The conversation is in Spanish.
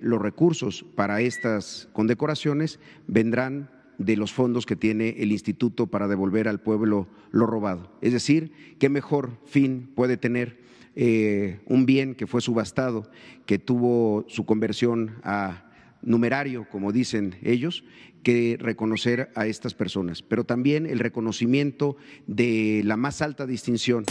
los recursos para estas condecoraciones vendrán de los fondos que tiene el instituto para devolver al pueblo lo robado. Es decir, ¿qué mejor fin puede tener eh, un bien que fue subastado, que tuvo su conversión a numerario, como dicen ellos, que reconocer a estas personas, pero también el reconocimiento de la más alta distinción.